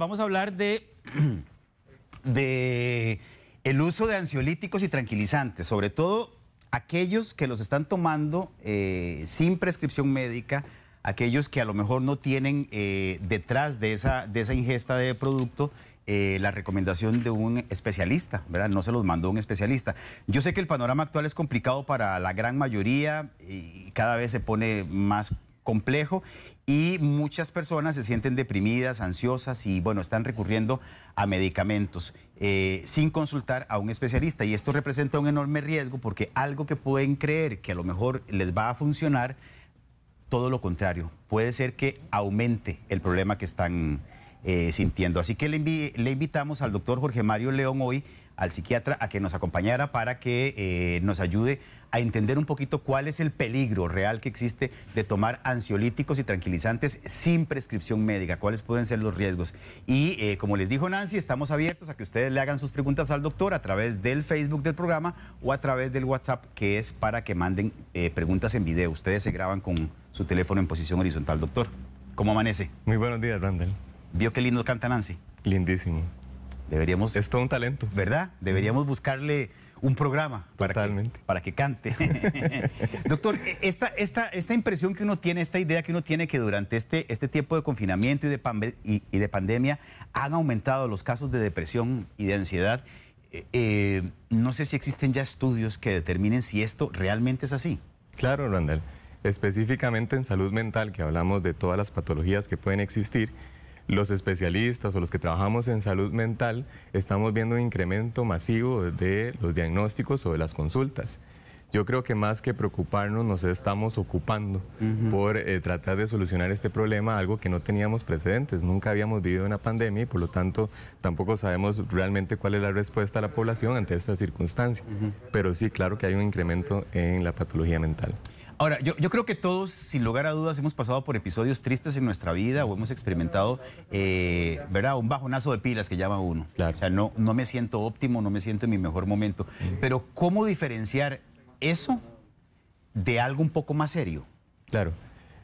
vamos a hablar de, de el uso de ansiolíticos y tranquilizantes, sobre todo aquellos que los están tomando eh, sin prescripción médica, aquellos que a lo mejor no tienen eh, detrás de esa, de esa ingesta de producto eh, la recomendación de un especialista, ¿verdad? No se los mandó un especialista. Yo sé que el panorama actual es complicado para la gran mayoría y cada vez se pone más complejo y muchas personas se sienten deprimidas, ansiosas y bueno, están recurriendo a medicamentos eh, sin consultar a un especialista y esto representa un enorme riesgo porque algo que pueden creer que a lo mejor les va a funcionar, todo lo contrario, puede ser que aumente el problema que están eh, sintiendo. Así que le, le invitamos al doctor Jorge Mario León hoy al psiquiatra a que nos acompañara para que eh, nos ayude a entender un poquito cuál es el peligro real que existe de tomar ansiolíticos y tranquilizantes sin prescripción médica, cuáles pueden ser los riesgos. Y eh, como les dijo Nancy, estamos abiertos a que ustedes le hagan sus preguntas al doctor a través del Facebook del programa o a través del WhatsApp, que es para que manden eh, preguntas en video. Ustedes se graban con su teléfono en posición horizontal, doctor. ¿Cómo amanece? Muy buenos días, Randall. ¿Vio qué lindo canta Nancy? Lindísimo. Deberíamos. Es todo un talento. ¿Verdad? Deberíamos buscarle un programa para que, cante. Doctor, e, esta, impresión que uno tiene, esta idea que uno tiene que durante este, este tiempo de confinamiento y de, pandemia han aumentado los casos de depresión y de ansiedad, eh, eh, no sé si existen ya estudios que determinen si esto realmente es así. Claro, Randall. Específicamente en salud mental, que hablamos de todas las patologías que pueden existir, los especialistas o los que trabajamos en salud mental estamos viendo un incremento masivo de los diagnósticos o de las consultas. Yo creo que más que preocuparnos nos estamos ocupando por eh, tratar de solucionar este problema, algo que no teníamos precedentes, nunca habíamos vivido una pandemia y por lo tanto tampoco sabemos realmente cuál es la respuesta de la población ante esta circunstancia. Pero sí, claro que hay un incremento en la patología mental. Ahora, yo, creo que todos, sin lugar a dudas, hemos pasado por episodios tristes en nuestra vida o hemos experimentado, eh, ¿verdad? Un bajonazo de pilas que llama uno. O sea, no, no me siento óptimo, no me siento en mi mejor momento. Mm. Pero ¿cómo diferenciar eso de algo un poco más serio? Claro.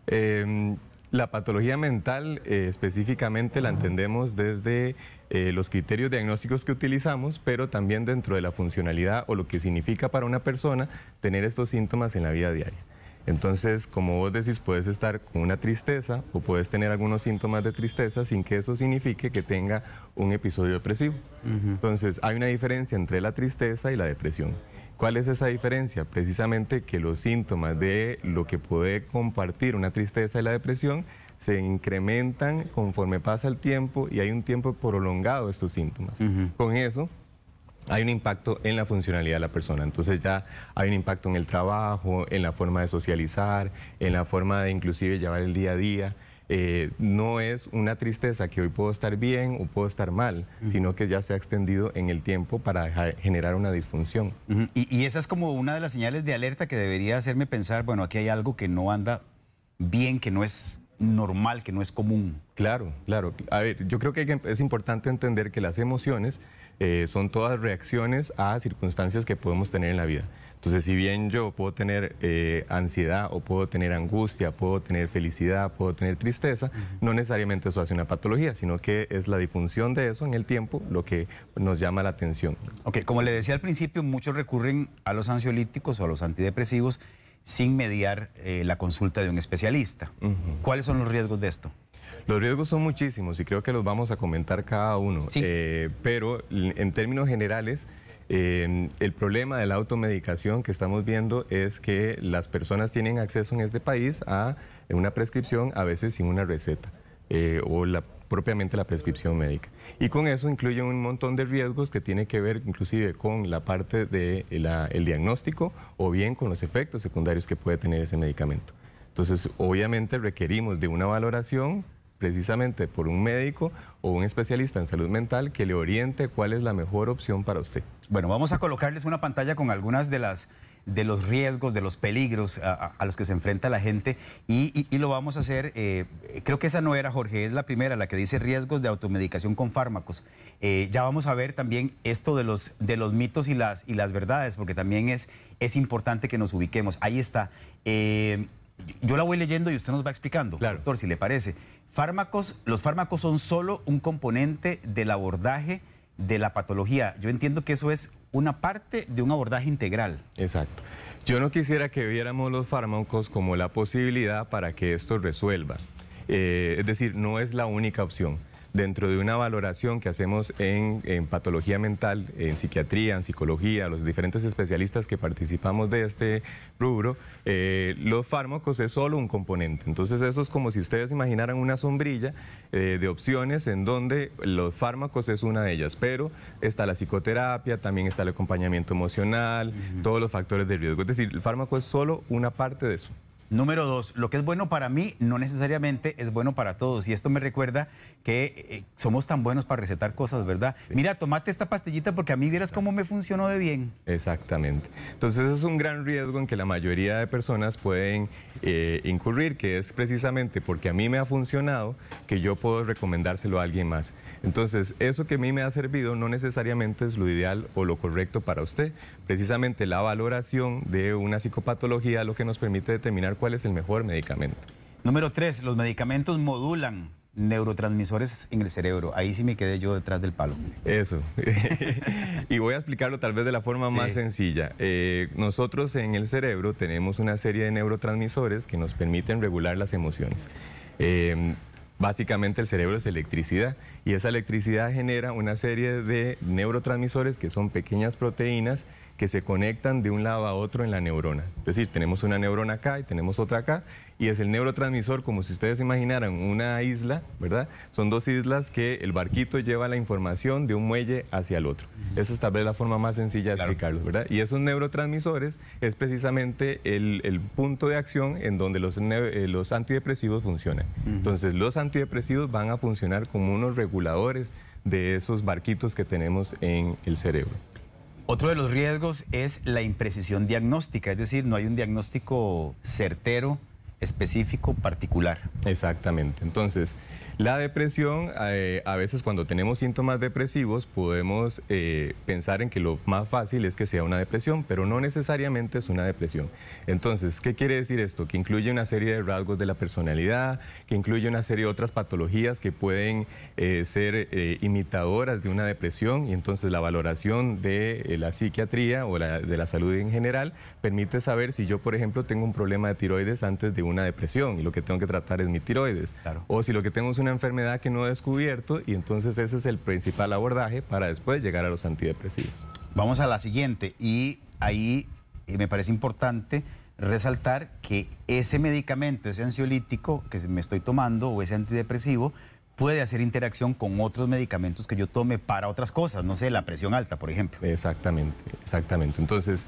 Em, la patología mental eh, específicamente la entendemos desde eh, los criterios diagnósticos que utilizamos, pero también dentro de la funcionalidad o lo que significa para una persona tener estos síntomas en la vida diaria. Entonces, como vos decís, puedes estar con una tristeza o puedes tener algunos síntomas de tristeza sin que eso signifique que tenga un episodio depresivo. Entonces, hay una diferencia entre la tristeza y la depresión. ¿Cuál es esa diferencia? Precisamente que los síntomas de lo que puede compartir una tristeza y la depresión se incrementan conforme pasa el tiempo y hay un tiempo prolongado de estos síntomas. Con eso, hay un impacto en la funcionalidad de la persona. Entonces ya hay un impacto en el trabajo, en la forma de socializar, en la forma de inclusive llevar el día a día. Eh, no es una tristeza que hoy puedo estar bien o puedo estar mal, sino que ya se ha extendido en el tiempo para generar una disfunción. y, y, esa es como una de las señales de alerta que debería hacerme pensar, bueno, aquí hay algo que no anda bien, que no es normal, que no es común. Claro, claro. A ver, yo creo que es importante entender que las emociones eh, son todas reacciones a circunstancias que podemos tener en la vida. Entonces, si bien yo puedo tener eh, ansiedad o puedo tener angustia, puedo tener felicidad, puedo tener tristeza, no necesariamente eso hace una patología, sino que es la difunción de eso en el tiempo lo que nos llama la atención. Ok, como le decía al principio, muchos recurren a los ansiolíticos o a los antidepresivos sin mediar eh, la consulta de un especialista. ¿Cuáles son los riesgos de esto? Los riesgos son muchísimos y creo que los vamos a comentar cada uno, eh, pero en términos generales, eh, el problema de la automedicación que estamos viendo es que las personas tienen acceso en este país a una prescripción, a veces sin una receta, eh, o la, propiamente la prescripción médica. Y con eso incluye un montón de riesgos que tiene que ver inclusive con la parte del el diagnóstico o bien con los efectos secundarios que puede tener ese medicamento. Entonces, obviamente requerimos de una valoración precisamente por un médico o un especialista en salud mental que le oriente cuál es la mejor opción para usted. Bueno, vamos a colocarles una pantalla con algunas de las de los riesgos, de los peligros a, los que se enfrenta la gente y, lo vamos a hacer, eh, creo que esa no era Jorge, es la primera, la que dice riesgos de automedicación con fármacos. Eh, ya vamos a ver también esto de los, de los mitos y las, y las verdades, porque también es, es importante que nos ubiquemos. Ahí está. Eh, yo la voy leyendo y usted nos va explicando, doctor, si le parece. Fármacos, los fármacos son solo un componente del abordaje de la patología. Yo entiendo que eso es una parte de un abordaje integral. Exacto. Yo no quisiera que viéramos los fármacos como la posibilidad para que esto resuelva. Eh, es decir, no es la única opción dentro de una valoración que hacemos en, patología mental, en psiquiatría, en psicología, los diferentes especialistas que participamos de este rubro, eh, los fármacos es solo un componente. Entonces eso es como si ustedes imaginaran una sombrilla eh, de opciones en donde los fármacos es una de ellas, pero está la psicoterapia, también está el acompañamiento emocional, todos los factores de riesgo. Es decir, el fármaco es solo una parte de eso. Número dos, lo que es bueno para mí no necesariamente es bueno para todos. Y esto me recuerda que eh, somos tan buenos para recetar cosas, ¿verdad? Mira, tomate esta pastillita porque a mí vieras cómo me funcionó de bien. Exactamente. Entonces eso es un gran riesgo en que la mayoría de personas pueden eh, incurrir, que es precisamente porque a mí me ha funcionado que yo puedo recomendárselo a alguien más. Entonces eso que a mí me ha servido no necesariamente es lo ideal o lo correcto para usted precisamente la valoración de una psicopatología lo que nos permite determinar cuál es el mejor medicamento. Número tres, los medicamentos modulan neurotransmisores en el cerebro. Ahí sí me quedé yo detrás del palo. Eso. y voy a explicarlo tal vez de la forma más sencilla. Eh, nosotros en el cerebro tenemos una serie de neurotransmisores que nos permiten regular las emociones. Em, básicamente el cerebro es electricidad y esa electricidad genera una serie de neurotransmisores que son pequeñas proteínas que se conectan de un lado a otro en la neurona. Es decir, tenemos una neurona acá y tenemos otra acá, y es el neurotransmisor, como si ustedes imaginaran una isla, ¿verdad? Son dos islas que el barquito lleva la información de un muelle hacia el otro. Esa es tal vez la forma más sencilla de explicarlo, ¿verdad? Y esos neurotransmisores es precisamente el, punto de acción en donde los, eh, antidepresivos funcionan. Entonces, los antidepresivos van a funcionar como unos reguladores de esos barquitos que tenemos en el cerebro. Otro de los riesgos es la imprecisión diagnóstica, es decir, no hay un diagnóstico certero, específico, particular. Exactamente. Entonces, la depresión, eh, a veces cuando tenemos síntomas depresivos, podemos eh, pensar en que lo más fácil es que sea una depresión, pero no necesariamente es una depresión. Entonces, ¿qué quiere decir esto? Que incluye una serie de rasgos de la personalidad, que incluye una serie de otras patologías que pueden eh, ser imitadoras de una depresión y entonces la valoración de la psiquiatría o la, de la salud en general permite saber si yo, por ejemplo, tengo un problema de tiroides antes de una depresión y lo que tengo que tratar es mi tiroides. O si lo que tengo es una enfermedad que no he descubierto y entonces ese es el principal abordaje para después llegar a los antidepresivos. Vamos a la siguiente y ahí me parece importante resaltar que ese medicamento, ese ansiolítico que me estoy tomando o ese antidepresivo puede hacer interacción con otros medicamentos que yo tome para otras cosas, no sé, la presión alta, por ejemplo. Exactamente, exactamente. Entonces,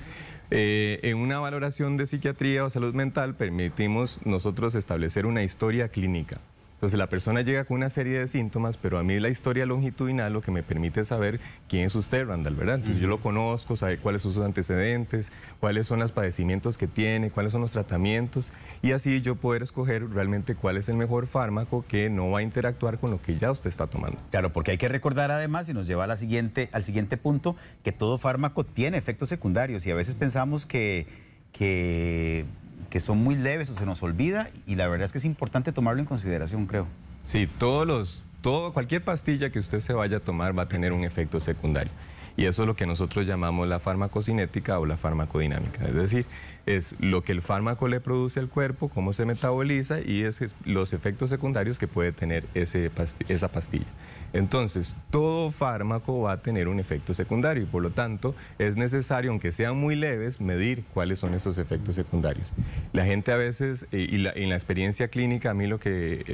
eh, en una valoración de psiquiatría o salud mental permitimos nosotros establecer una historia clínica. Entonces la persona llega con una serie de síntomas, pero a mí la historia longitudinal lo que me permite saber quién es usted, Randall, ¿verdad? Entonces yo lo conozco, sabe cuáles son sus antecedentes, cuáles son los padecimientos que tiene, cuáles son los tratamientos, y así yo poder escoger realmente cuál es el mejor fármaco que no va a interactuar con lo que ya usted está tomando. Claro, porque hay que recordar además, y nos lleva a siguiente, al siguiente punto, que todo fármaco tiene efectos secundarios, y a veces pensamos que que que son muy leves o se nos olvida y la verdad es que es importante tomarlo en consideración, creo. Sí, todos los, todo, cualquier pastilla que usted se vaya a tomar va a tener un efecto secundario. Y eso es lo que nosotros llamamos la farmacocinética o la farmacodinámica. Es decir, es lo que el fármaco le produce al cuerpo, cómo se metaboliza y es los efectos secundarios que puede tener ese esa pastilla. Entonces, todo fármaco va a tener un efecto secundario y por lo tanto es necesario, aunque sean muy leves, medir cuáles son estos efectos secundarios. La gente a veces, eh, y en la experiencia clínica, a mí lo que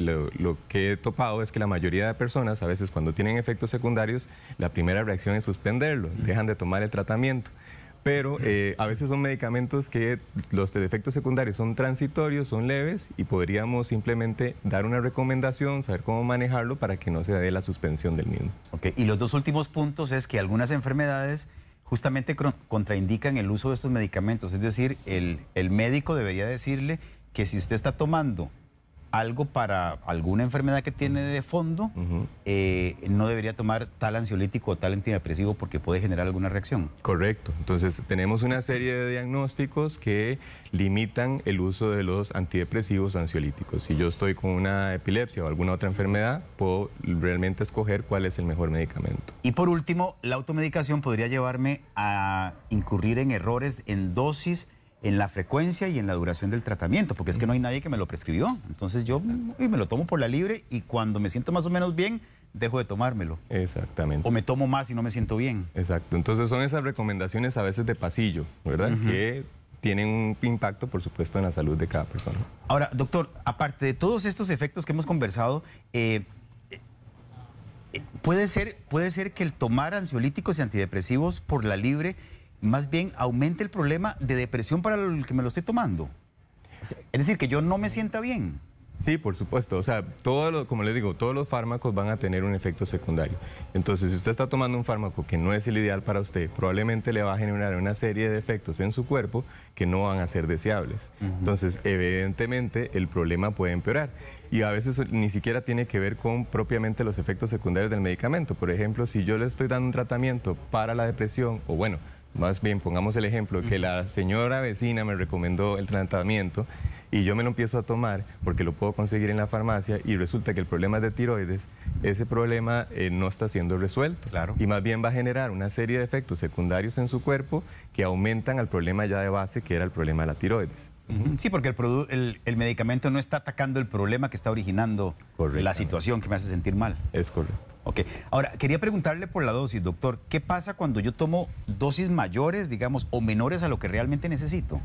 he topado es que la mayoría de personas, a veces cuando tienen efectos secundarios, la primera reacción es suspenderlo, dejan de tomar el tratamiento pero eh, a veces son medicamentos que los efectos secundarios son transitorios, son leves y podríamos simplemente dar una recomendación, saber cómo manejarlo para que no se dé la suspensión del mismo. Ok, y los dos últimos puntos es que algunas enfermedades justamente contraindican el uso de estos medicamentos, es decir, el médico debería decirle que si usted está tomando algo para alguna enfermedad que tiene de fondo, eh, no debería tomar tal ansiolítico o tal antidepresivo porque puede generar alguna reacción. Correcto. Entonces, tenemos una serie de diagnósticos que limitan el uso de los antidepresivos ansiolíticos. Si yo estoy con una epilepsia o alguna otra enfermedad, puedo realmente escoger cuál es el mejor medicamento. Y por último, la automedicación podría llevarme a incurrir en errores en dosis en la frecuencia y en la duración del tratamiento, porque es que no hay nadie que me lo prescribió. Entonces yo me lo tomo por la libre y cuando me siento más o menos bien, dejo de tomármelo. Exactamente. O me tomo más y no me siento bien. Exacto. Entonces son esas recomendaciones a veces de pasillo, ¿verdad? Que tienen un impacto, por supuesto, en la salud de cada persona. Ahora, doctor, aparte de todos estos efectos que hemos conversado, eh, eh, puede, ser, puede ser que el tomar ansiolíticos y antidepresivos por la libre más bien aumenta el problema de depresión para el que me lo esté tomando. es decir, que yo no me sienta bien. Sí, por supuesto. O sea, todo como le digo, todos los fármacos van a tener un efecto secundario. Entonces, si usted está tomando un fármaco que no es el ideal para usted, probablemente le va a generar una serie de efectos en su cuerpo que no van a ser deseables. Entonces, evidentemente, el problema puede empeorar. Y a veces ni siquiera tiene que ver con propiamente los efectos secundarios del medicamento. Por ejemplo, si yo le estoy dando un tratamiento para la depresión, o bueno, más bien, pongamos el ejemplo, que la señora vecina me recomendó el tratamiento y yo me lo empiezo a tomar porque lo puedo conseguir en la farmacia y resulta que el problema de tiroides, ese problema eh, no está siendo resuelto. Claro. Y más bien va a generar una serie de efectos secundarios en su cuerpo que aumentan al problema ya de base que era el problema de la tiroides. Sí, porque el, medicamento no está atacando el problema que está originando la situación que me hace sentir mal. Es correcto. Ahora, quería preguntarle por la dosis, doctor. ¿Qué pasa cuando yo tomo dosis mayores, digamos, o menores a lo que realmente necesito?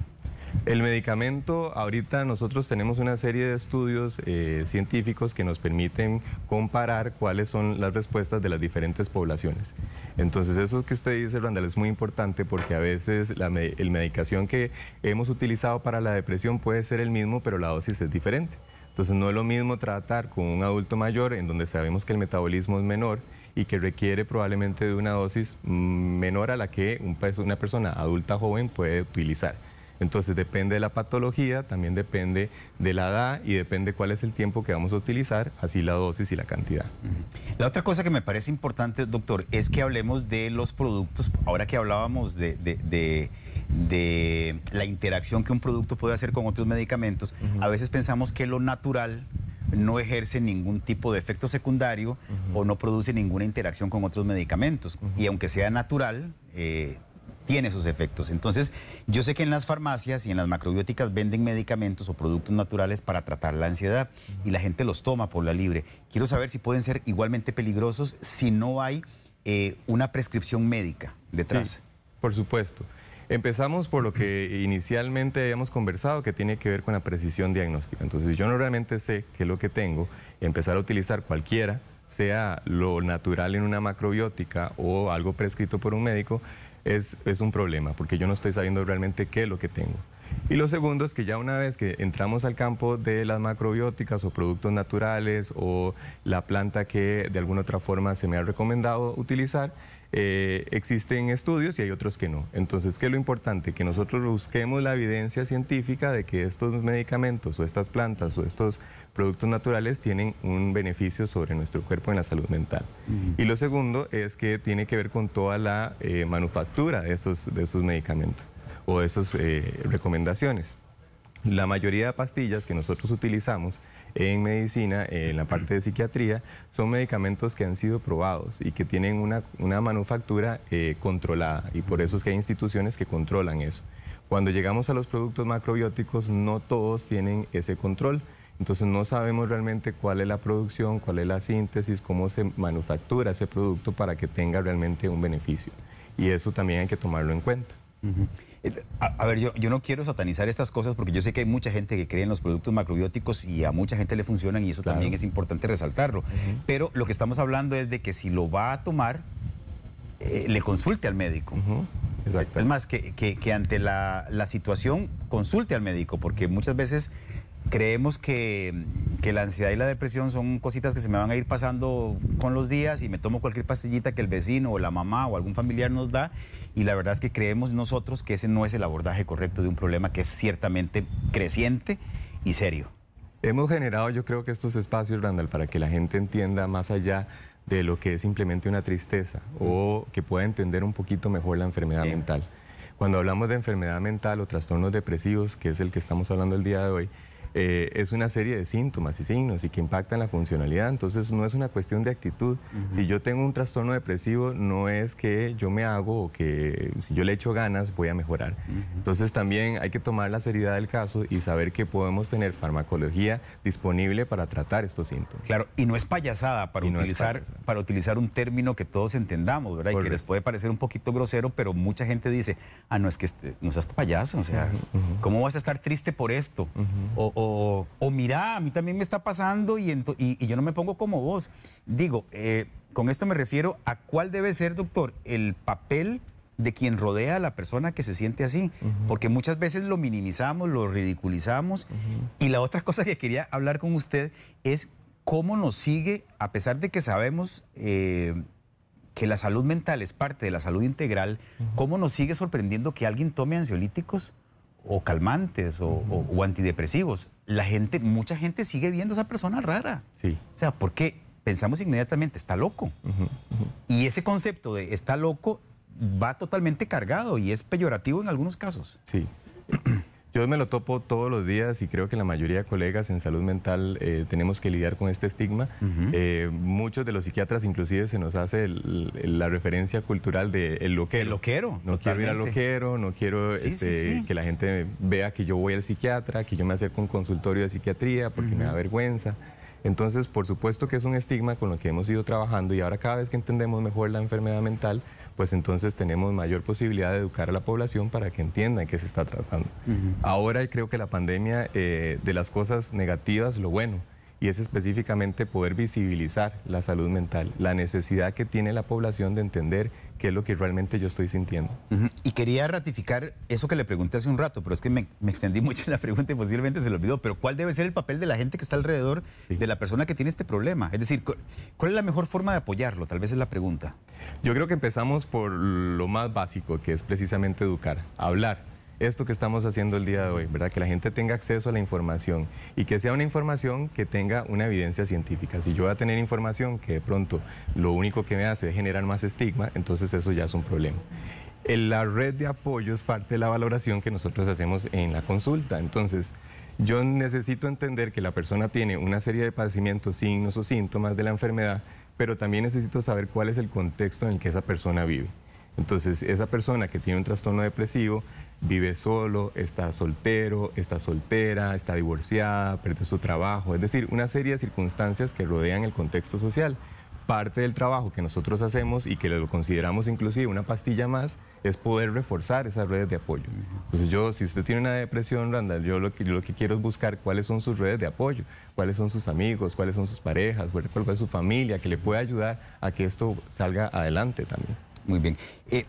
El medicamento, ahorita nosotros tenemos una serie de estudios eh, científicos que nos permiten comparar cuáles son las respuestas de las diferentes poblaciones. Entonces eso que usted dice, Randall, es muy importante porque a veces la el medicación que hemos utilizado para la depresión puede ser el mismo, pero la dosis es diferente. Entonces no es lo mismo tratar con un adulto mayor en donde sabemos que el metabolismo es menor y que requiere probablemente de una dosis mm, menor a la que una persona adulta joven puede utilizar. Entonces depende de la patología, también depende de la edad y depende cuál es el tiempo que vamos a utilizar, así la dosis y la cantidad. La otra cosa que me parece importante, doctor, es que hablemos de los productos. Ahora que hablábamos de, la interacción que un producto puede hacer con otros medicamentos, a veces pensamos que lo natural no ejerce ningún tipo de efecto secundario o no produce ninguna interacción con otros medicamentos. Y aunque sea natural, eh, tiene sus efectos. Entonces, yo sé que en las farmacias y en las macrobióticas venden medicamentos o productos naturales para tratar la ansiedad y la gente los toma por la libre. Quiero saber si pueden ser igualmente peligrosos si no hay eh, una prescripción médica detrás. por supuesto. Empezamos por lo que inicialmente habíamos conversado, que tiene que ver con la precisión diagnóstica. Entonces, yo no realmente sé qué es lo que tengo, empezar a utilizar cualquiera, sea lo natural en una macrobiótica o algo prescrito por un médico, es, un problema, porque yo no estoy sabiendo realmente qué es lo que tengo. Y lo segundo es que ya una vez que entramos al campo de las macrobióticas o productos naturales o la planta que de alguna otra forma se me ha recomendado utilizar, eh, existen estudios y hay otros que no. Entonces, ¿qué es lo importante? Que nosotros busquemos la evidencia científica de que estos medicamentos o estas plantas o estos productos naturales tienen un beneficio sobre nuestro cuerpo en la salud mental. Y lo segundo es que tiene que ver con toda la eh, manufactura de esos, medicamentos o de esas eh, recomendaciones. La mayoría de pastillas que nosotros utilizamos en medicina, eh, en la parte de psiquiatría, son medicamentos que han sido probados y que tienen una, una manufactura eh, controlada y por eso es que hay instituciones que controlan eso. Cuando llegamos a los productos macrobióticos, no todos tienen ese control. Entonces no sabemos realmente cuál es la producción, cuál es la síntesis, cómo se manufactura ese producto para que tenga realmente un beneficio. Y eso también hay que tomarlo en cuenta. Eh, a, ver, yo, yo, no quiero satanizar estas cosas porque yo sé que hay mucha gente que cree en los productos macrobióticos y a mucha gente le funcionan y eso también es importante resaltarlo. Pero lo que estamos hablando es de que si lo va a tomar, eh, le consulte al médico. Exacto. Es más, que, que, ante la, la situación consulte al médico porque muchas veces creemos que, que, la ansiedad y la depresión son cositas que se me van a ir pasando con los días y me tomo cualquier pastillita que el vecino o la mamá o algún familiar nos da y la verdad es que creemos nosotros que ese no es el abordaje correcto de un problema que es ciertamente creciente y serio. Hemos generado yo creo que estos espacios, Randall, para que la gente entienda más allá de lo que es simplemente una tristeza mm. o que pueda entender un poquito mejor la enfermedad mental. Cuando hablamos de enfermedad mental o trastornos depresivos, que es el que estamos hablando el día de hoy, eh, es una serie de síntomas y signos y que impactan la funcionalidad. Entonces no es una cuestión de actitud. Si yo tengo un trastorno depresivo, no es que yo me hago o que si yo le echo ganas voy a mejorar. Entonces también hay que tomar la seriedad del caso y saber que podemos tener farmacología disponible para tratar estos síntomas. Claro, y no es payasada para, utilizar, para utilizar un término que todos entendamos, ¿verdad? Y que les puede parecer un poquito grosero, pero mucha gente dice, ah, no es que no seas payaso, o sea, ¿cómo vas a estar triste por esto? O, o, mira, a mí también me está pasando y, yo no me pongo como vos. Digo, eh, con esto me refiero a cuál debe ser, doctor, el papel de quien rodea a la persona que se siente así, porque muchas veces lo minimizamos, lo ridiculizamos. Y la otra cosa que quería hablar con usted es cómo nos sigue, a pesar de que sabemos eh, que la salud mental es parte de la salud integral, cómo nos sigue sorprendiendo que alguien tome ansiolíticos o calmantes o, antidepresivos. La gente, mucha gente sigue viendo a esa persona rara. Sí. O sea, porque pensamos inmediatamente, está loco. Y ese concepto de está loco va totalmente cargado y es peyorativo en algunos casos. Sí. Yo me lo topo todos los días y creo que la mayoría de colegas en salud mental eh, tenemos que lidiar con este estigma. Eh, muchos de los psiquiatras inclusive se nos hace la referencia cultural de el loquero. El loquero. No quiero ir al loquero, no quiero este, que la gente vea que yo voy al psiquiatra, que yo me acerco a un consultorio de psiquiatría porque me da vergüenza. Entonces, por supuesto que es un estigma con lo que hemos ido trabajando y ahora cada vez que entendemos mejor la enfermedad mental, pues entonces tenemos mayor posibilidad de educar a la población para que entiendan qué se está tratando. Ahora creo que la pandemia eh, de las cosas negativas, lo bueno, y es específicamente poder visibilizar la salud mental, la necesidad que tiene la población de entender qué es lo que realmente yo estoy sintiendo. Y quería ratificar eso que le pregunté hace un rato, pero es que me, extendí mucho en la pregunta y posiblemente se lo olvidó, pero ¿cuál debe ser el papel de la gente que está alrededor de la persona que tiene este problema? Es decir, ¿cuál es la mejor forma de apoyarlo? Tal vez es la pregunta. Yo creo que empezamos por lo más básico, que es precisamente educar, hablar esto que estamos haciendo el día de hoy, ¿verdad? Que la gente tenga acceso a la información y que sea una información que tenga una evidencia científica. Si yo voy a tener información que de pronto lo único que me hace es generar más estigma, entonces eso ya es un problema. La red de apoyo es parte de la valoración que nosotros hacemos en la consulta. Entonces, yo necesito entender que la persona tiene una serie de padecimientos, signos o síntomas de la enfermedad, pero también necesito saber cuál es el contexto en el que esa persona vive. Entonces, esa persona que tiene un trastorno depresivo vive solo, está soltero, está soltera, está divorciada, perdió su trabajo, es decir, una serie de circunstancias que rodean el contexto social. Parte del trabajo que nosotros hacemos y que lo consideramos inclusive una pastilla más es poder reforzar esas redes de apoyo. Entonces yo, si usted tiene una depresión, Randall, yo lo que, lo que quiero es buscar cuáles son sus redes de apoyo, cuáles son sus amigos, cuáles son sus parejas, cuál, es su familia, que le pueda ayudar a que esto salga adelante también. Muy bien. Eh,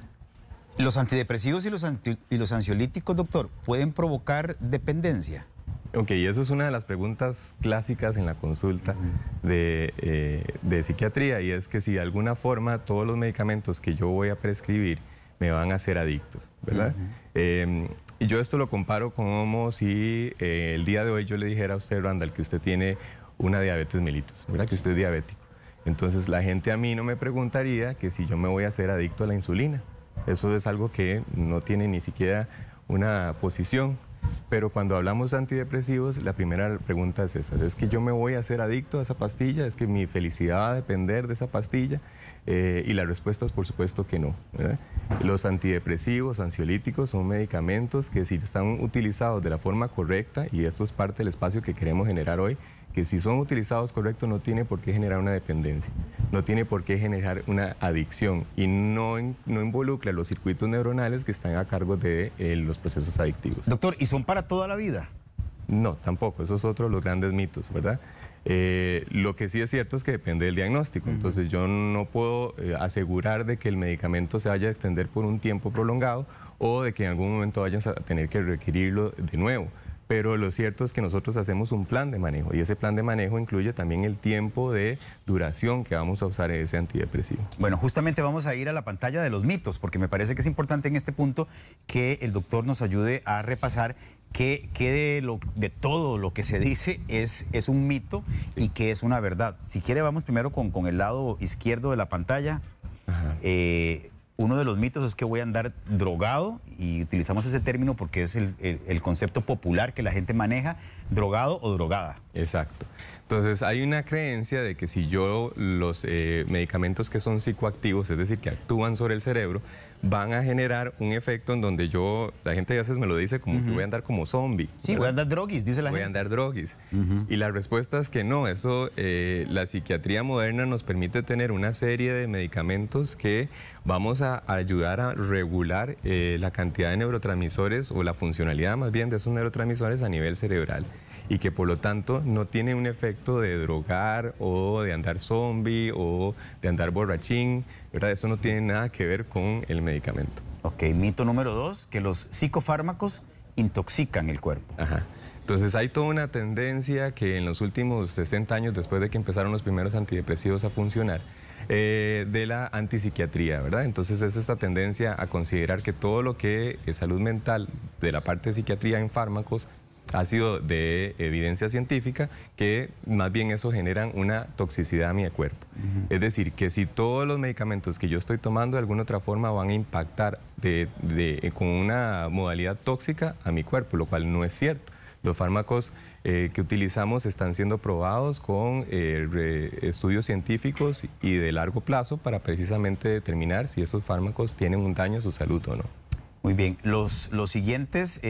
¿Los antidepresivos y los, y los ansiolíticos, doctor, pueden provocar dependencia? Ok, eso es una de las preguntas clásicas en la consulta de, eh, de, psiquiatría y es que si de alguna forma todos los medicamentos que yo voy a prescribir me van a hacer adictos, ¿verdad? Em, y yo esto lo comparo como si eh, el día de hoy yo le dijera a usted, Randall, que usted tiene una diabetes mellitus, ¿verdad? Que usted es diabético. Entonces la gente a mí no me preguntaría que si yo me voy a hacer adicto a la insulina. Eso es algo que no tiene ni siquiera una posición. Pero cuando hablamos de antidepresivos, la primera pregunta es esa, ¿es que yo me voy a hacer adicto a esa pastilla? ¿Es que mi felicidad va a depender de esa pastilla? Eh, y la respuesta es por supuesto que no. Los antidepresivos, ansiolíticos son medicamentos que si están utilizados de la forma correcta, y esto es parte del espacio que queremos generar hoy, que si son utilizados correctos no tiene por qué generar una dependencia, no tiene por qué generar una adicción y no, no involucra los circuitos neuronales que están a cargo de eh, los procesos adictivos. Doctor, ¿y son para toda la vida? No, tampoco, esos es otro los grandes mitos, ¿verdad? Eh, lo que sí es cierto es que depende del diagnóstico, entonces yo no puedo eh, asegurar de que el medicamento se vaya a extender por un tiempo prolongado o de que en algún momento vayan a tener que requerirlo de nuevo pero lo cierto es que nosotros hacemos un plan de manejo y ese plan de manejo incluye también el tiempo de duración que vamos a usar ese antidepresivo. Bueno, justamente vamos a ir a la pantalla de los mitos, porque me parece que es importante en este punto que el doctor nos ayude a repasar que, de, todo lo que se dice es, es un mito y que es una verdad. Si quiere, vamos primero con, con el lado izquierdo de la pantalla. Eh, uno de los mitos es que voy a andar drogado, y utilizamos ese término porque es el, concepto popular que la gente maneja, drogado o drogada. Exacto. Entonces hay una creencia de que si yo los eh, medicamentos que son psicoactivos, es decir, que actúan sobre el cerebro, van a generar un efecto en donde yo, la gente a veces me lo dice como si voy a andar como zombie. Sí, voy a andar droguis, dice la gente. Voy a andar droguis. Y la respuesta es que no, eso, eh, la psiquiatría moderna nos permite tener una serie de medicamentos que vamos a ayudar a regular eh, la cantidad de neurotransmisores o la funcionalidad más bien de esos neurotransmisores a nivel cerebral y que por lo tanto no tiene un efecto de drogar o de andar zombie o de andar borrachín, ¿verdad? Eso no tiene nada que ver con el medicamento. Ok, mito número dos, que los psicofármacos intoxican el cuerpo. Ajá. Entonces hay toda una tendencia que en los últimos 60 años, después de que empezaron los primeros antidepresivos a funcionar, eh, de la antipsiquiatría, ¿verdad? Entonces es esta tendencia a considerar que todo lo que es salud mental de la parte de psiquiatría en fármacos ha sido de evidencia científica que más bien eso generan una toxicidad a mi cuerpo. Es decir, que si todos los medicamentos que yo estoy tomando de alguna otra forma van a impactar eh, con una modalidad tóxica a mi cuerpo, lo cual no es cierto. Los fármacos eh, que utilizamos están siendo probados con eh, estudios científicos y de largo plazo para precisamente determinar si esos fármacos tienen un daño a su salud o no. Muy bien, los, los siguientes...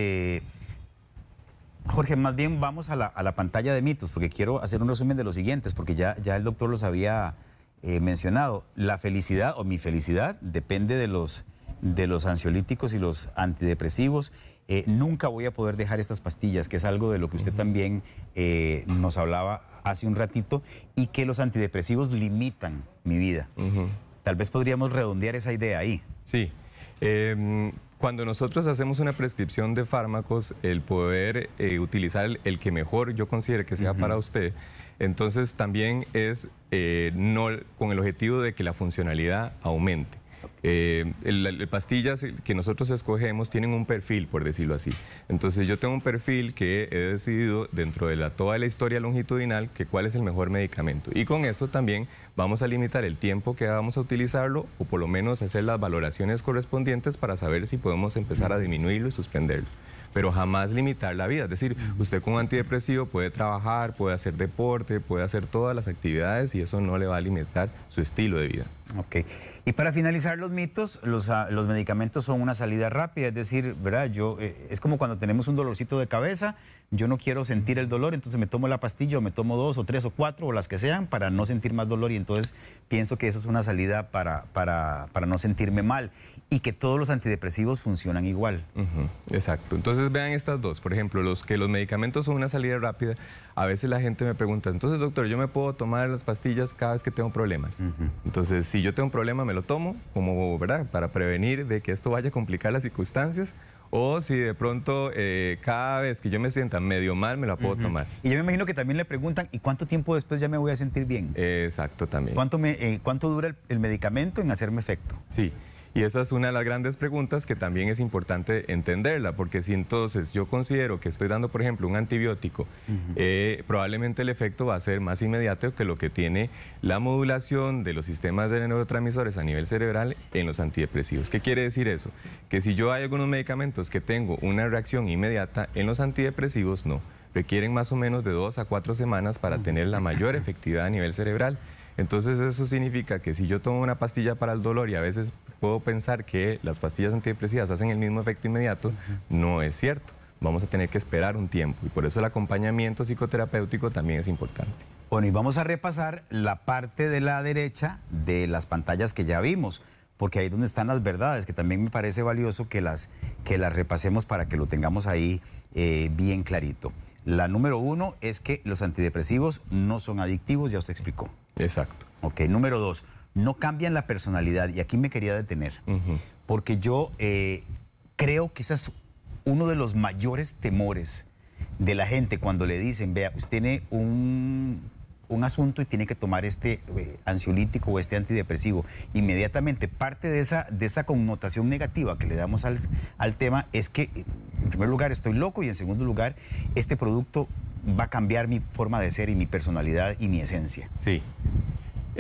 Jorge, más bien vamos a la, pantalla de mitos, porque quiero hacer un resumen de los siguientes, porque ya, ya el doctor los había eh, mencionado. La felicidad o mi felicidad depende de los, ansiolíticos y los antidepresivos. Eh, nunca voy a poder dejar estas pastillas, que es algo de lo que usted también eh, nos hablaba hace un ratito, y que los antidepresivos limitan mi vida. Tal vez podríamos redondear esa idea ahí. Sí. Em, cuando nosotros hacemos una prescripción de fármacos, el poder eh, utilizar el, que mejor yo considere que sea para usted, entonces también es eh, no, con el objetivo de que la funcionalidad aumente. Eh, las pastillas que nosotros escogemos tienen un perfil, por decirlo así. Entonces yo tengo un perfil que he decidido dentro de toda la historia longitudinal que cuál es el mejor medicamento. Y con eso también vamos a limitar el tiempo que vamos a utilizarlo o por lo menos hacer las valoraciones correspondientes para saber si podemos empezar a disminuirlo y suspenderlo pero jamás limitar la vida. Es decir, usted con antidepresivo puede trabajar, puede hacer deporte, puede hacer todas las actividades y eso no le va a limitar su estilo de vida. Ok. Y para finalizar los mitos, ah, los, medicamentos son una salida rápida, es decir, ¿verdad? Yo, eh, es como cuando tenemos un dolorcito de cabeza, yo no quiero sentir el dolor, entonces me tomo la pastilla o me tomo dos o tres o cuatro o las que sean para no sentir más dolor y entonces pienso que eso es una salida para, no sentirme mal y que todos los antidepresivos funcionan igual. Exacto. Entonces vean estas dos, por ejemplo, los que los medicamentos son una salida rápida, a veces la gente me pregunta, entonces doctor, yo me puedo tomar las pastillas cada vez que tengo problemas. Entonces, si yo tengo un problema, me lo tomo, como, ¿verdad? Para prevenir de que esto vaya a complicar las circunstancias. O si de pronto eh, cada vez que yo me sienta medio mal, me la puedo tomar. Y yo me imagino que también le preguntan, ¿y cuánto tiempo después ya me voy a sentir bien? exacto, también. ¿Cuánto, me, eh, cuánto dura el, el medicamento en hacerme efecto? Sí. Y esa es una de las grandes preguntas que también es importante entenderla, porque si entonces yo considero que estoy dando, por ejemplo, un antibiótico, eh, probablemente el efecto va a ser más inmediato que lo que tiene la modulación de los sistemas de neurotransmisores a nivel cerebral en los antidepresivos. ¿Qué quiere decir eso? Que si yo hay algunos medicamentos que tengo una reacción inmediata, en los antidepresivos no. Requieren más o menos de dos a cuatro semanas para tener la mayor efectividad a nivel cerebral. Entonces eso significa que si yo tomo una pastilla para el dolor y a veces puedo pensar que las pastillas antidepresivas hacen el mismo efecto inmediato, no es cierto. Vamos a tener que esperar un tiempo y por eso el acompañamiento psicoterapéutico también es importante. Bueno, y vamos a repasar la parte de la derecha de las pantallas que ya vimos, porque ahí es donde están las verdades, que también me parece valioso que las, que las repasemos para que lo tengamos ahí eh, bien clarito. La número uno es que los antidepresivos no son adictivos, ya os explicó. Exacto. Ok, número dos, no cambian la personalidad. Y aquí me quería detener, porque yo eh, creo que ese es uno de los mayores temores de la gente cuando le dicen, vea, usted tiene un, asunto y tiene que tomar este eh, ansiolítico o este antidepresivo. Inmediatamente, parte de esa, de esa connotación negativa que le damos al, al tema es que, en primer lugar, estoy loco y en segundo lugar, este producto va a cambiar mi forma de ser y mi personalidad y mi esencia. Sí.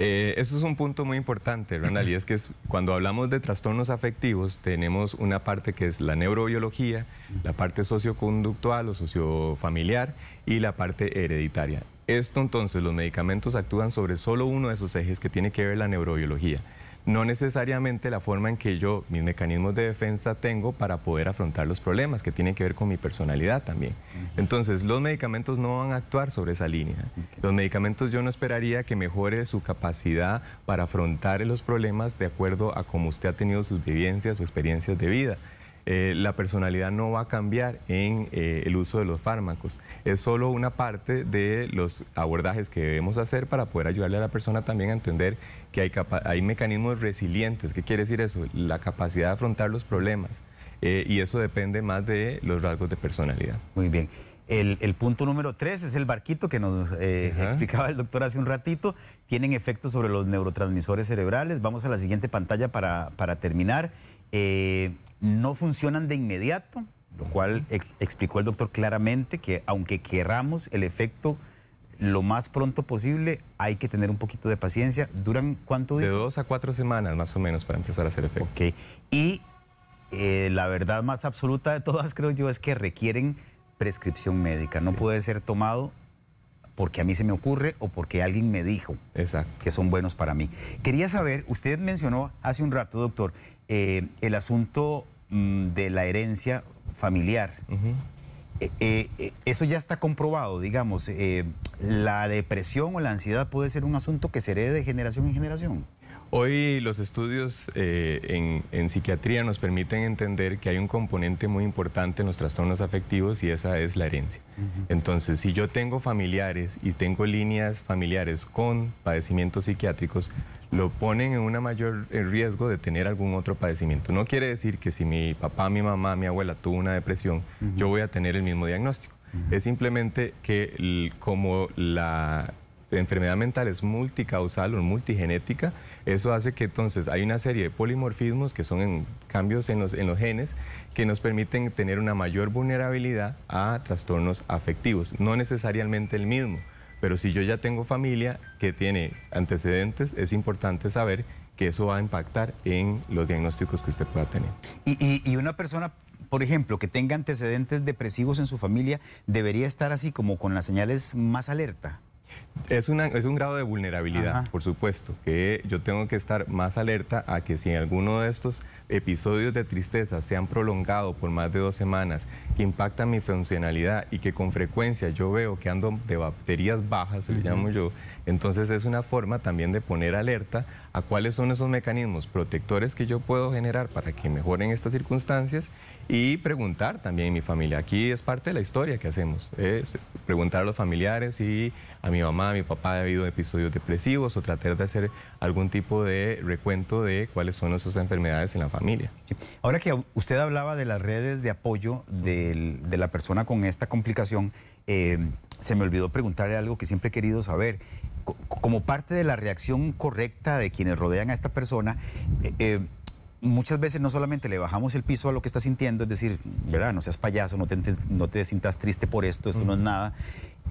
Eh, eso es un punto muy importante, Ronald, y es que cuando hablamos de trastornos afectivos tenemos una parte que es la neurobiología, la parte socioconductual o sociofamiliar y la parte hereditaria. Esto entonces, los medicamentos actúan sobre solo uno de esos ejes que tiene que ver la neurobiología no necesariamente la forma en que yo mis mecanismos de defensa tengo para poder afrontar los problemas que tienen que ver con mi personalidad también. Entonces, los medicamentos no van a actuar sobre esa línea. Los medicamentos yo no esperaría que mejore su capacidad para afrontar los problemas de acuerdo a cómo usted ha tenido sus vivencias o experiencias de vida. Eh, la personalidad no va a cambiar en eh, el uso de los fármacos. Es solo una parte de los abordajes que debemos hacer para poder ayudarle a la persona también a entender que hay, hay mecanismos resilientes. ¿Qué quiere decir eso? La capacidad de afrontar los problemas. Eh, y eso depende más de los rasgos de personalidad. Muy bien. El, punto número tres es el barquito que nos explicaba el doctor hace un ratito. Tienen efectos sobre los neurotransmisores cerebrales. Vamos a la siguiente pantalla para, para terminar no funcionan de inmediato, lo cual explicó el doctor claramente que aunque querramos el efecto lo más pronto posible, hay que tener un poquito de paciencia. ¿Duran cuánto De dos a cuatro semanas más o menos para empezar a hacer efecto. Y eh, la verdad más absoluta de todas, creo yo, es que requieren prescripción médica. No puede ser tomado porque a mí se me ocurre o porque alguien me dijo que son buenos para mí. Quería saber, usted mencionó hace un rato, doctor, eh, el asunto mm, de la herencia familiar. Eh, eh, eso ya está comprobado, digamos, la depresión o la ansiedad puede ser un asunto que se herede de generación en generación. Hoy los estudios eh, en, psiquiatría nos permiten entender que hay un componente muy importante en los trastornos afectivos y esa es la herencia. Entonces, si yo tengo familiares y tengo líneas familiares con padecimientos psiquiátricos, lo ponen en un mayor riesgo de tener algún otro padecimiento. No quiere decir que si mi papá, mi mamá, mi abuela tuvo una depresión, yo voy a tener el mismo diagnóstico. Es simplemente que como la enfermedad mental es multicausal o multigenética, eso hace que entonces hay una serie de polimorfismos que son cambios en los, genes que nos permiten tener una mayor vulnerabilidad a trastornos afectivos, no necesariamente el mismo. Pero si yo ya tengo familia que tiene antecedentes, es importante saber que eso va a impactar en los diagnósticos que usted pueda tener. Y, y una persona, por ejemplo, que tenga antecedentes depresivos en su familia, debería estar así como con las señales más alerta. Es, una, es un grado de vulnerabilidad, por supuesto, que yo tengo que estar más alerta a que si en alguno de estos episodios de tristeza se han prolongado por más de dos semanas, que impactan mi funcionalidad y que con frecuencia yo veo que ando de baterías bajas, le llamo yo, entonces es una forma también de poner alerta a cuáles son esos mecanismos protectores que yo puedo generar para que mejoren estas circunstancias y preguntar también a mi familia. Aquí es parte de la historia que hacemos, es preguntar a los familiares y a mi mamá, a mi papá ha habido episodios depresivos o tratar de hacer algún tipo de recuento de cuáles son esas enfermedades en la familia. Ahora que usted hablaba de las redes de apoyo de la persona con esta complicación, eh, se me olvidó preguntarle algo que siempre he querido saber. como parte de la reacción correcta de quienes rodean a esta persona, eh, eh, muchas veces no solamente le bajamos el piso a lo que está sintiendo, es decir, ¿verdad? No seas payaso, no te, no te sientas triste por esto, esto no es nada,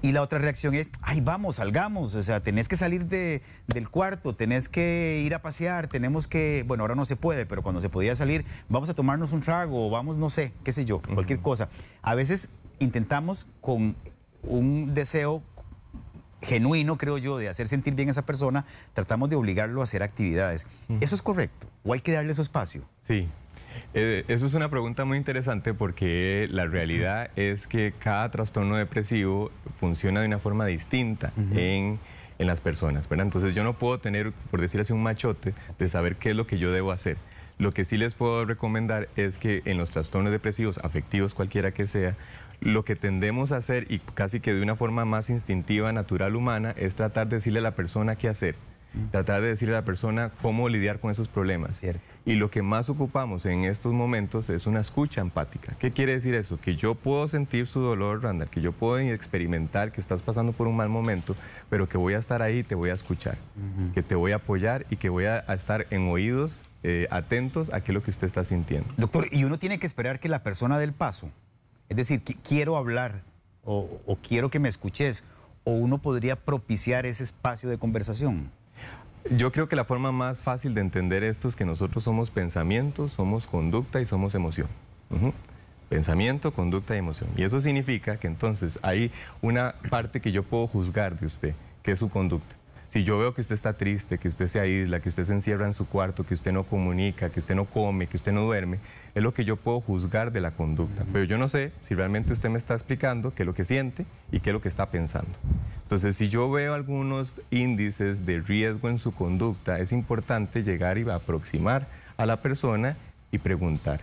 y la otra reacción es, ay, vamos, salgamos, o sea, tenés que salir del cuarto, tenés que ir a pasear, tenemos que, bueno, ahora no se puede, pero cuando se podía salir, vamos a tomarnos un trago, vamos, no sé, qué sé yo, cualquier cosa. A veces intentamos con un deseo genuino, creo yo, de hacer sentir bien a esa persona, tratamos de obligarlo a hacer actividades. ¿Eso es correcto? ¿O hay que darle su espacio? Sí, eh, eso es una pregunta muy interesante porque la realidad es que cada trastorno depresivo funciona de una forma distinta en, las personas, ¿verdad? Entonces yo no puedo tener, por decir así, un machote de saber qué es lo que yo debo hacer. Lo que sí les puedo recomendar es que en los trastornos depresivos, afectivos cualquiera que sea, lo que tendemos a hacer, y casi que de una forma más instintiva, natural, humana, es tratar de decirle a la persona qué hacer tratar de decirle a la persona cómo lidiar con esos problemas. Y lo que más ocupamos en estos momentos es una escucha empática. ¿Qué quiere decir eso? Que yo puedo sentir su dolor, Randall, que yo puedo experimentar que estás pasando por un mal momento, pero que voy a estar ahí y te voy a escuchar, que te voy a apoyar y que voy a, estar en oídos eh, atentos a qué es lo que usted está sintiendo. Doctor, ¿y uno tiene que esperar que la persona dé el paso? Es decir, quiero hablar o quiero que me escuches, o uno podría propiciar ese espacio de conversación. Yo creo que la forma más fácil de entender esto es que nosotros somos pensamiento, somos conducta y somos emoción. Pensamiento, conducta y emoción. Y eso significa que entonces hay una parte que yo puedo juzgar de usted, que es su conducta. Si yo veo que usted está triste, que usted se aísla, que usted se encierra en su cuarto, que usted no comunica, que usted no come, que usted no duerme, es lo que yo puedo juzgar de la conducta. Pero yo no sé si realmente usted me está explicando qué es lo que siente y qué es lo que está pensando. Entonces, si yo veo algunos índices de riesgo en su conducta, es importante llegar y aproximar a la persona y preguntar,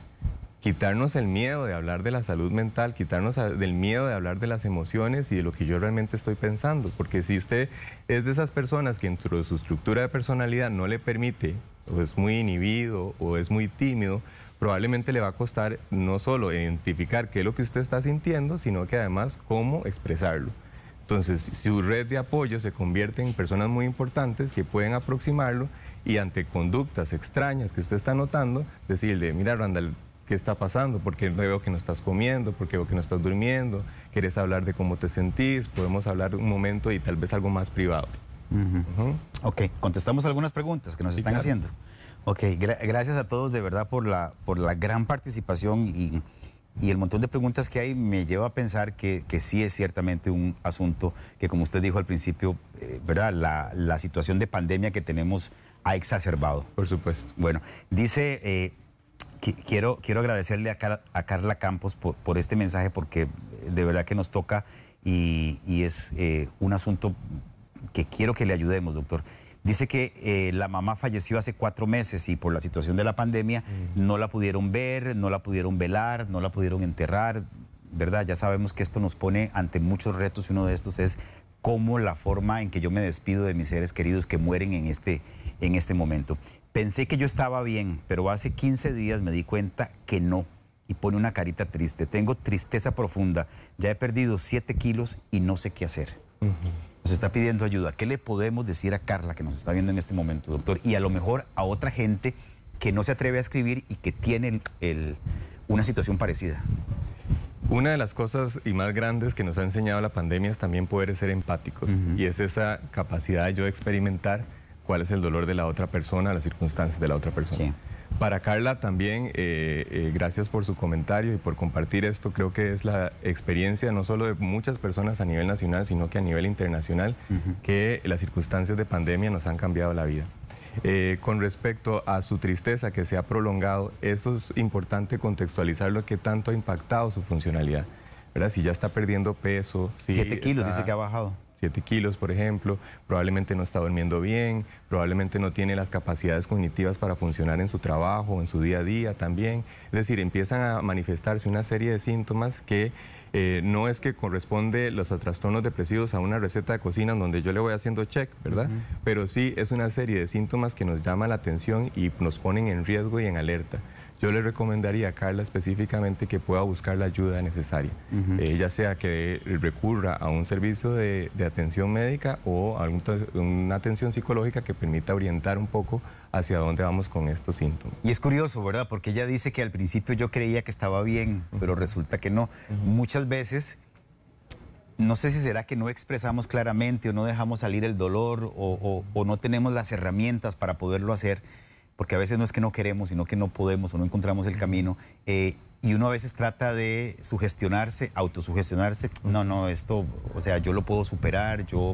quitarnos el miedo de hablar de la salud mental, quitarnos del miedo de hablar de las emociones y de lo que yo realmente estoy pensando. Porque si usted es de esas personas que dentro de su estructura de personalidad no le permite, o es muy inhibido, o es muy tímido, probablemente le va a costar no solo identificar qué es lo que usted está sintiendo, sino que además cómo expresarlo. Entonces, su red de apoyo se convierte en personas muy importantes que pueden aproximarlo y ante conductas extrañas que usted está notando, decirle, mira, Randall, qué está pasando, porque veo que no estás comiendo, porque veo que no estás durmiendo, quieres hablar de cómo te sentís, podemos hablar un momento y tal vez algo más privado. Ok, contestamos algunas preguntas que nos están haciendo. Ok, gracias a todos de verdad por la, por la gran participación y, y, el montón de preguntas que hay me lleva a pensar que, que, sí es ciertamente un asunto que como usted dijo al principio, eh, ¿verdad? La, la, situación de pandemia que tenemos ha exacerbado. Por supuesto. Bueno, dice... Eh, Quiero, quiero agradecerle a, Carla Campos por, este mensaje porque de verdad que nos toca y, es eh, un asunto que quiero que le ayudemos, doctor. Dice que eh, la mamá falleció hace cuatro meses y por la situación de la pandemia mm. no la pudieron ver, no la pudieron velar, no la pudieron enterrar, ya sabemos que esto nos pone ante muchos retos y uno de estos es cómo la forma en que yo me despido de mis seres queridos que mueren en este, en este momento. Pensé que yo estaba bien, pero hace 15 días me di cuenta que no. Y pone una carita triste. Tengo tristeza profunda. Ya he perdido 7 kilos y no sé qué hacer. Nos está pidiendo ayuda. ¿Qué le podemos decir a Carla que nos está viendo en este momento, doctor? Y a lo mejor a otra gente que no se atreve a escribir y que tiene una situación parecida. Una de las cosas y más grandes que nos ha enseñado la pandemia es también poder ser empáticos y es esa capacidad de yo experimentar cuál es el dolor de la otra persona, las circunstancias de la otra persona. Para Carla también, eh, eh, gracias por su comentario y por compartir esto. Creo que es la experiencia no solo de muchas personas a nivel nacional, sino que a nivel internacional, que las circunstancias de pandemia nos han cambiado la vida. Eh, con respecto a su tristeza que se ha prolongado, eso es importante contextualizar lo que tanto ha impactado su funcionalidad. ¿verdad? Si ya está perdiendo peso. Si Siete kilos, dice que ha bajado. 7 kilos, por ejemplo, probablemente no está durmiendo bien, probablemente no tiene las capacidades cognitivas para funcionar en su trabajo, en su día a día también. Es decir, empiezan a manifestarse una serie de síntomas que eh, no es que corresponde los trastornos depresivos a una receta de cocina donde yo le voy haciendo check, ¿verdad? Pero sí es una serie de síntomas que nos llama la atención y nos ponen en riesgo y en alerta. Yo le recomendaría a Carla específicamente que pueda buscar la ayuda necesaria, eh, ya sea que recurra a un servicio de, atención médica o a una atención psicológica que permita orientar un poco hacia dónde vamos con estos síntomas. Y es curioso, ¿verdad? Porque ella dice que al principio yo creía que estaba bien, pero resulta que no. Muchas veces, no sé si será que no expresamos claramente o no dejamos salir el dolor o, no tenemos las herramientas para poderlo hacer, porque a veces no es que no queremos, sino que no podemos o no encontramos el camino. Eh, y uno a veces trata de sugestionarse, autosugestionarse, no, no, esto, o sea, yo lo puedo superar, yo,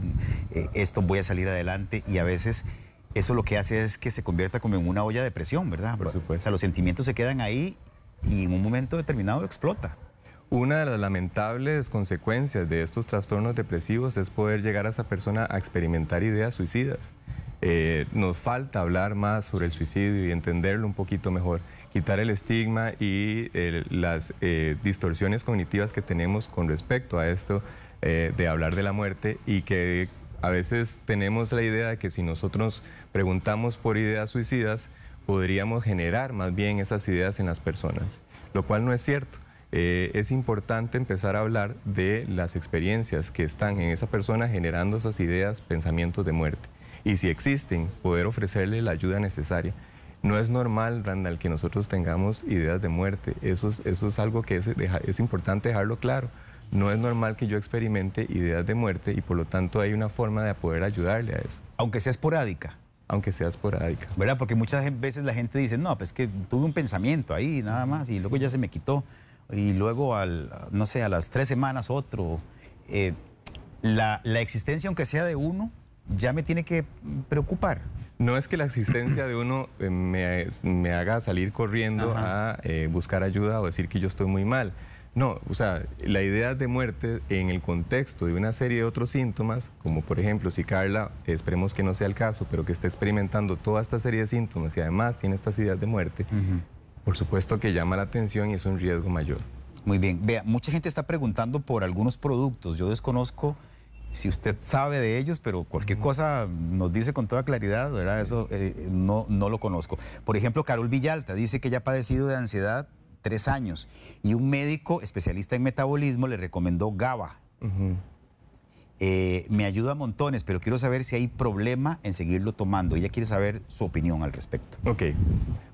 eh, esto voy a salir adelante y a veces eso lo que hace es que se convierta como en una olla de presión, ¿verdad? Por supuesto. O sea, los sentimientos se quedan ahí y en un momento determinado explota. Una de las lamentables consecuencias de estos trastornos depresivos es poder llegar a esa persona a experimentar ideas suicidas. Eh, nos falta hablar más sobre el suicidio y entenderlo un poquito mejor, quitar el estigma y eh, las eh, distorsiones cognitivas que tenemos con respecto a esto de hablar de la muerte y que a veces tenemos la idea de que si nosotros preguntamos por ideas suicidas, podríamos generar más bien esas ideas en las personas, lo cual no es cierto. Eh, es importante empezar a hablar de las experiencias que están en esa persona generando esas ideas, pensamientos de muerte. Y si existen, poder ofrecerle la ayuda necesaria. No es normal, Randall, que nosotros tengamos ideas de muerte. Eso es, algo que es importante dejarlo claro no es normal que yo experimente ideas de muerte y por lo tanto hay una forma de poder ayudarle a eso. Aunque sea esporádica. Aunque sea esporádica. ¿Verdad? Porque muchas veces la gente dice, no, pues que tuve un pensamiento ahí nada más y luego ya se me quitó y luego al, no sé, a las tres semanas otro. Eh, la, existencia, aunque sea de uno, ya me tiene que preocupar. No es que la existencia de uno eh, me, haga salir corriendo a eh, buscar ayuda o decir que yo estoy muy mal. No, o sea, la idea de muerte en el contexto de una serie de otros síntomas, como por ejemplo si Carla, esperemos que no sea el caso, pero que está experimentando toda esta serie de síntomas y además tiene estas ideas de muerte, por supuesto que llama la atención y es un riesgo mayor. Muy bien, vea, mucha gente está preguntando por algunos productos, yo desconozco si usted sabe de ellos, pero cualquier cosa nos dice con toda claridad, ¿verdad? Eso eh, no, no lo conozco. Por ejemplo, Carol Villalta dice que ya ha padecido de ansiedad tres años y un médico especialista en metabolismo le recomendó GABA. Eh, me ayuda a montones, pero quiero saber si hay problema en seguirlo tomando. Ella quiere saber su opinión al respecto. Ok.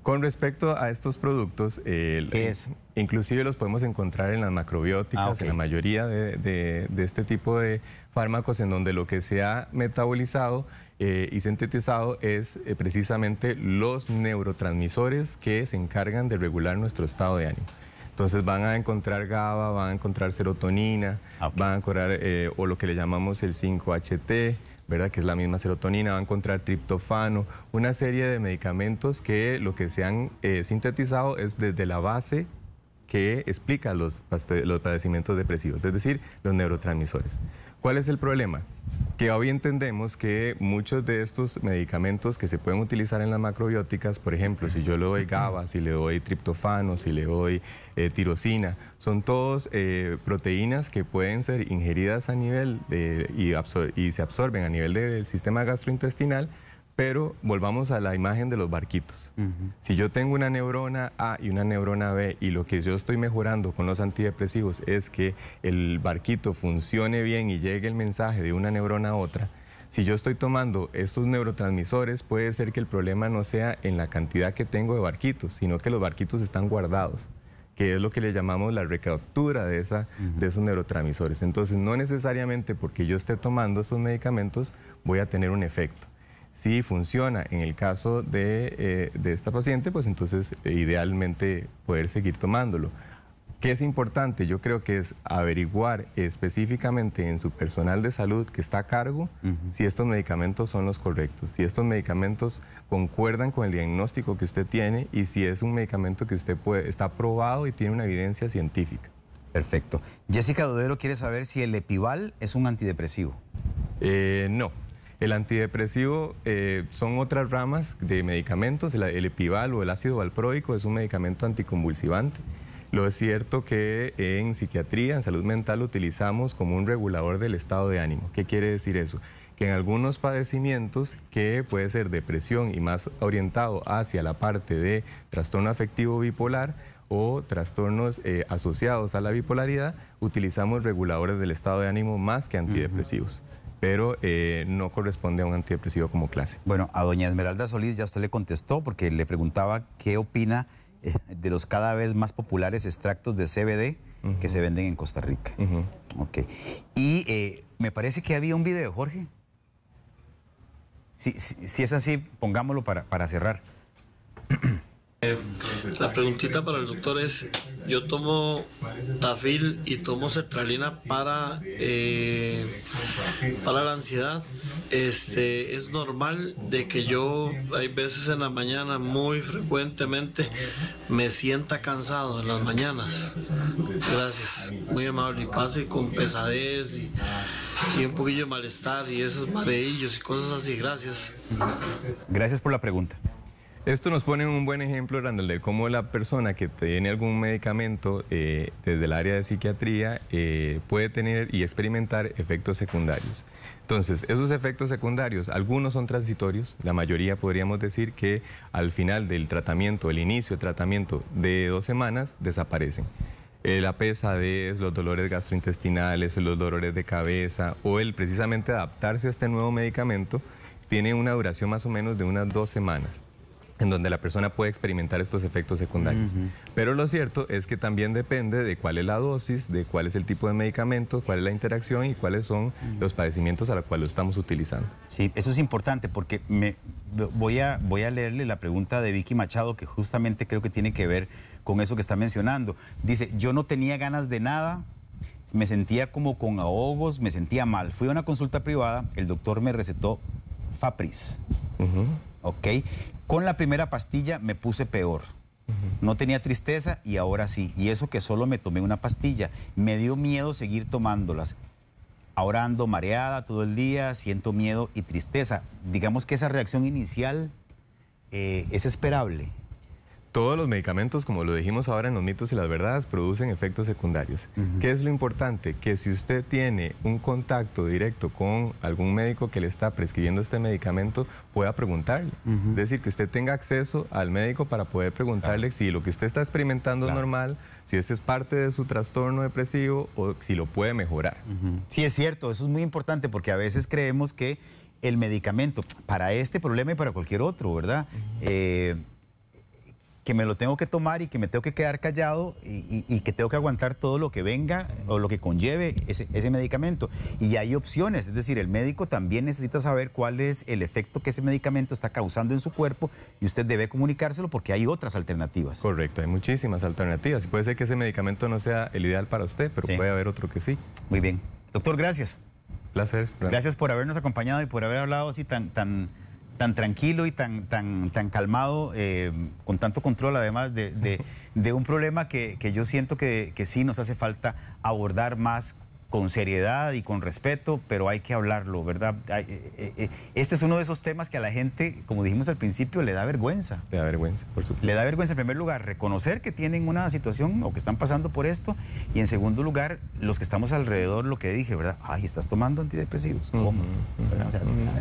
Con respecto a estos productos, eh, es? inclusive los podemos encontrar en las macrobióticas, ah, en la mayoría de, este tipo de fármacos, en donde lo que se ha metabolizado eh, y sintetizado es precisamente los neurotransmisores que se encargan de regular nuestro estado de ánimo. Entonces van a encontrar GABA, van a encontrar serotonina, ah, van a encontrar eh, o lo que le llamamos el 5-HT, ¿verdad? que es la misma serotonina, van a encontrar triptofano, una serie de medicamentos que lo que se han eh, sintetizado es desde la base que explica los, los padecimientos depresivos, es decir, los neurotransmisores. ¿Cuál es el problema? Que hoy entendemos que muchos de estos medicamentos que se pueden utilizar en las macrobióticas, por ejemplo, si yo le doy GABA, si le doy triptofano, si le doy eh, tirosina, son todos eh, proteínas que pueden ser ingeridas a nivel y se absorben a nivel del sistema gastrointestinal pero volvamos a la imagen de los barquitos. Si yo tengo una neurona A y una neurona B y lo que yo estoy mejorando con los antidepresivos es que el barquito funcione bien y llegue el mensaje de una neurona a otra, si yo estoy tomando estos neurotransmisores, puede ser que el problema no sea en la cantidad que tengo de barquitos, sino que los barquitos están guardados, que es lo que le llamamos la recaptura de, de esos neurotransmisores. Entonces, no necesariamente porque yo esté tomando esos medicamentos voy a tener un efecto. Si funciona en el caso de, eh, esta paciente, pues entonces eh, idealmente poder seguir tomándolo. ¿Qué es importante? Yo creo que es averiguar específicamente en su personal de salud que está a cargo si estos medicamentos son los correctos, si estos medicamentos concuerdan con el diagnóstico que usted tiene y si es un medicamento que usted puede, está probado y tiene una evidencia científica. Perfecto. Jessica Dodero quiere saber si el epival es un antidepresivo. Eh, no. El antidepresivo eh, son otras ramas de medicamentos, el, epival o el ácido valproico es un medicamento anticonvulsivante. Lo es cierto que en psiquiatría, en salud mental, utilizamos como un regulador del estado de ánimo. ¿Qué quiere decir eso? Que en algunos padecimientos, que puede ser depresión y más orientado hacia la parte de trastorno afectivo bipolar, o trastornos eh, asociados a la bipolaridad, utilizamos reguladores del estado de ánimo más que antidepresivos pero eh, no corresponde a un antidepresivo como clase. Bueno, a doña Esmeralda Solís ya usted le contestó porque le preguntaba qué opina eh, de los cada vez más populares extractos de CBD que se venden en Costa Rica. Y eh, me parece que había un video, Jorge. Si, si, es así, pongámoslo para, cerrar. la preguntita para el doctor es, yo tomo Tafil y tomo sertralina para, eh, para la ansiedad. Este, es normal de que yo hay veces en la mañana muy frecuentemente me sienta cansado en las mañanas. Gracias, muy amable. Y pase con pesadez y, y un poquillo de malestar y esos mareillos y cosas así. Gracias. Gracias por la pregunta. Esto nos pone un buen ejemplo, Randall, de cómo la persona que tiene algún medicamento eh, desde el área de psiquiatría eh, puede tener y experimentar efectos secundarios. Entonces, esos efectos secundarios, algunos son transitorios, la mayoría podríamos decir que al final del tratamiento, el inicio de tratamiento de dos semanas, desaparecen. Eh, la pesadez, los dolores gastrointestinales, los dolores de cabeza o el precisamente adaptarse a este nuevo medicamento tiene una duración más o menos de unas dos semanas en donde la persona puede experimentar estos efectos secundarios. Pero lo cierto es que también depende de cuál es la dosis, de cuál es el tipo de medicamento, cuál es la interacción y cuáles son los padecimientos a los cuales lo estamos utilizando. Sí, eso es importante porque me, voy, a, voy a leerle la pregunta de Vicky Machado que justamente creo que tiene que ver con eso que está mencionando. Dice, yo no tenía ganas de nada, me sentía como con ahogos, me sentía mal. Fui a una consulta privada, el doctor me recetó Fapris. ¿ok? Con la primera pastilla me puse peor. No tenía tristeza y ahora sí. Y eso que solo me tomé una pastilla. Me dio miedo seguir tomándolas. Ahora ando mareada todo el día, siento miedo y tristeza. Digamos que esa reacción inicial eh, es esperable todos los medicamentos, como lo dijimos ahora en los mitos y las verdades, producen efectos secundarios. ¿Qué es lo importante? Que si usted tiene un contacto directo con algún médico que le está prescribiendo este medicamento, pueda preguntarle. Es decir, que usted tenga acceso al médico para poder preguntarle si lo que usted está experimentando es normal, si ese es parte de su trastorno depresivo o si lo puede mejorar. Sí, es cierto, eso es muy importante porque a veces creemos que el medicamento para este problema y para cualquier otro, ¿verdad? que me lo tengo que tomar y que me tengo que quedar callado y, que tengo que aguantar todo lo que venga o lo que conlleve ese, medicamento. Y hay opciones, es decir, el médico también necesita saber cuál es el efecto que ese medicamento está causando en su cuerpo y usted debe comunicárselo porque hay otras alternativas. Correcto, hay muchísimas alternativas. Puede ser que ese medicamento no sea el ideal para usted, pero puede haber otro que sí. Muy bien. Doctor, gracias. Placer. Gracias por habernos acompañado y por haber hablado así tan... tan tan tranquilo y tan, tan, tan calmado, eh, con tanto control además de, de, de un problema que, que yo siento que, que, sí nos hace falta abordar más con seriedad y con respeto, pero hay que hablarlo, ¿verdad? Eh, eh, eh, este es uno de esos temas que a la gente, como dijimos al principio, le da vergüenza. Le da vergüenza, por supuesto. Le da vergüenza, en primer lugar, reconocer que tienen una situación o que están pasando por esto, y en segundo lugar, los que estamos alrededor, lo que dije, ¿verdad? Ay, estás tomando antidepresivos.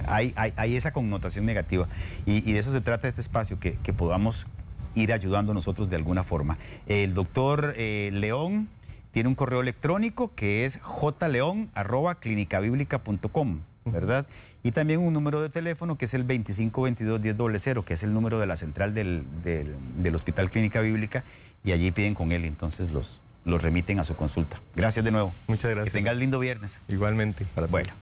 hay, esa connotación negativa, y, de eso se trata este espacio, que, podamos ir ayudando nosotros de alguna forma. El doctor León tiene un correo electrónico que es jleón.clinicabiblica.com, ¿verdad? Y también un número de teléfono que es el 2522-1000, que es el número de la central del, del, Hospital Clínica Bíblica, y allí piden con él, entonces los, los remiten a su consulta. Gracias de nuevo. Muchas gracias. Que tengas lindo viernes. Igualmente. bueno.